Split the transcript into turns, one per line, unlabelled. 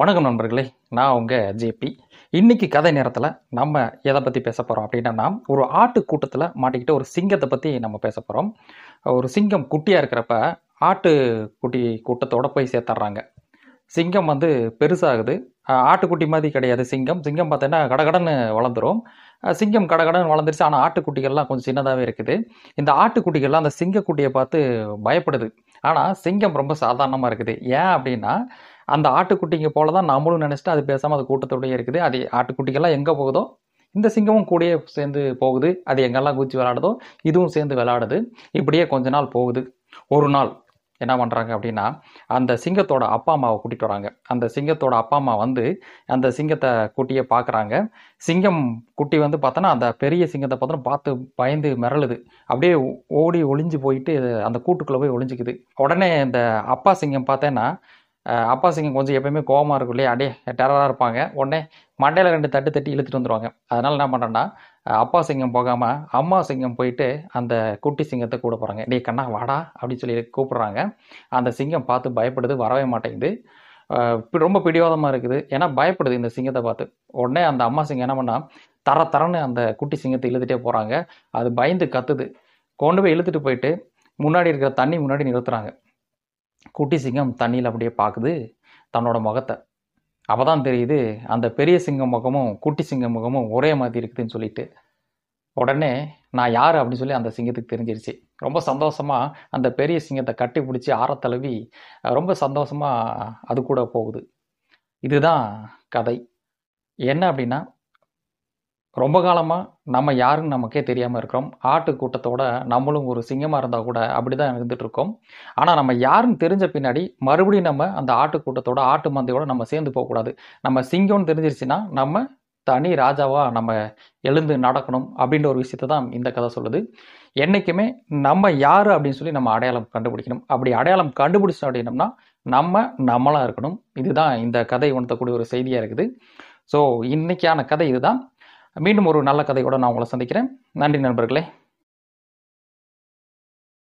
வணக்கம் நண்பர்களே நான் உங்கள் ஜேபி இன்றைக்கி கதை நேரத்தில் நம்ம எதை பற்றி பேச போகிறோம் அப்படின்னா ஒரு ஆட்டு கூட்டத்தில் மாட்டிக்கிட்டு ஒரு சிங்கத்தை பற்றி நம்ம பேச போகிறோம் ஒரு சிங்கம் குட்டியாக இருக்கிறப்ப ஆட்டு குட்டி கூட்டத்தோடு போய் சேர்த்துட்றாங்க சிங்கம் வந்து பெருசாகுது ஆட்டுக்குட்டி மாதிரி கிடையாது சிங்கம் சிங்கம் பார்த்தீங்கன்னா கடகடன்னு வளர்ந்துடும் சிங்கம் கடகடன்னு வளர்ந்துருச்சு ஆனால் ஆட்டுக்குட்டிகள்லாம் கொஞ்சம் சின்னதாகவே இருக்குது இந்த ஆட்டுக்குட்டிகள்லாம் அந்த சிங்கக்குட்டியை பார்த்து பயப்படுது ஆனால் சிங்கம் ரொம்ப சாதாரணமாக இருக்குது ஏன் அப்படின்னா அந்த ஆட்டுக்குட்டிங்க போல தான் நம்மளும் நினச்சிட்டு அது பேசாமல் அது கூட்டத்தோடயே இருக்குது அது ஆட்டுக்குட்டிகள்லாம் எங்கே போகுதோ இந்த சிங்கமும் கூடயே சேர்ந்து போகுது அது எங்கெல்லாம் குச்சி விளாடுதோ இதுவும் சேர்ந்து விளாடுது இப்படியே கொஞ்ச நாள் போகுது ஒரு நாள் என்ன பண்ணுறாங்க அப்படின்னா அந்த சிங்கத்தோட அப்பா அம்மாவை கூட்டிகிட்டு வராங்க அந்த சிங்கத்தோட அப்பா அம்மா வந்து அந்த சிங்கத்தை குட்டியை பார்க்குறாங்க சிங்கம் குட்டி வந்து பார்த்தோன்னா அந்த பெரிய சிங்கத்தை பார்த்தோன்னா பார்த்து பயந்து மிரளுது அப்படியே ஓடி ஒளிஞ்சு போயிட்டு அந்த கூட்டுக்குள்ளே போய் ஒளிஞ்சிக்குது உடனே இந்த அப்பா சிங்கம் பார்த்தேன்னா அப்பா சிங்கம் கொஞ்சம் எப்பயுமே கோபமாக இருக்கும் இல்லையா அடே டெரராக இருப்பாங்க உடனே மண்டையில் ரெண்டு தட்டு தட்டி இழுத்துட்டு வந்துடுவாங்க அதனால் என்ன பண்ணுறேன்னா அப்பா சிங்கம் போகாமல் அம்மா சிங்கம் போயிட்டு அந்த குட்டி சிங்கத்தை கூட போகிறாங்க டே கண்ணா வாடா அப்படின்னு சொல்லி கூப்பிட்றாங்க அந்த சிங்கம் பார்த்து பயப்படுது வரவே மாட்டேங்குது ரொம்ப பிடிவாதமாக இருக்குது ஏன்னா பயப்படுது இந்த சிங்கத்தை பார்த்து உடனே அந்த அம்மா சிங்கம் என்ன பண்ணால் தர தரன்னு அந்த குட்டி சிங்கத்தை இழுத்துட்டே போகிறாங்க அது பயந்து கத்துது கொண்டு போய் இழுத்துட்டு போயிட்டு முன்னாடி இருக்கிற தண்ணி முன்னாடி நிறுத்துறாங்க குட்டி சிங்கம் தண்ணியில் அப்படியே பார்க்குது தன்னோட முகத்தை அப்போ தான் தெரியுது அந்த பெரிய சிங்கம் முகமும் குட்டி சிங்கம் முகமும் ஒரே மாதிரி இருக்குதுன்னு சொல்லிட்டு உடனே நான் யார் அப்படின்னு சொல்லி அந்த சிங்கத்துக்கு தெரிஞ்சிருச்சு ரொம்ப சந்தோஷமாக அந்த பெரிய சிங்கத்தை கட்டி பிடிச்சி ஆரத்தழுவி ரொம்ப சந்தோஷமாக அது கூட போகுது இதுதான் கதை என்ன அப்படின்னா ரொம்ப காலமாக நம்ம யாருன்னு நமக்கே தெரியாமல் இருக்கிறோம் ஆட்டு கூட்டத்தோட நம்மளும் ஒரு சிங்கமாக இருந்தால் கூட அப்படி தான் இருந்துகிட்ருக்கோம் ஆனால் நம்ம யாருன்னு தெரிஞ்ச பின்னாடி மறுபடியும் நம்ம அந்த ஆட்டு கூட்டத்தோட ஆட்டு மந்தையோடு நம்ம சேர்ந்து போகக்கூடாது நம்ம சிங்கம்னு தெரிஞ்சிருச்சுன்னா நம்ம தனி ராஜாவாக நம்ம எழுந்து நடக்கணும் அப்படின்ற ஒரு விஷயத்தை தான் இந்த கதை சொல்லுது என்றைக்குமே நம்ம யார் அப்படின்னு சொல்லி நம்ம அடையாளம் கண்டுபிடிக்கணும் அப்படி அடையாளம் கண்டுபிடிச்சோம் அப்படின்னம்னா நம்ம நம்மளாக இருக்கணும் இதுதான் இந்த கதை உணர்த்தக்கூடிய ஒரு செய்தியாக இருக்குது ஸோ இன்றைக்கான கதை இதுதான் மீண்டும் ஒரு நல்ல கதையோடு நான் உங்களை சந்திக்கிறேன் நன்றி நண்பர்களே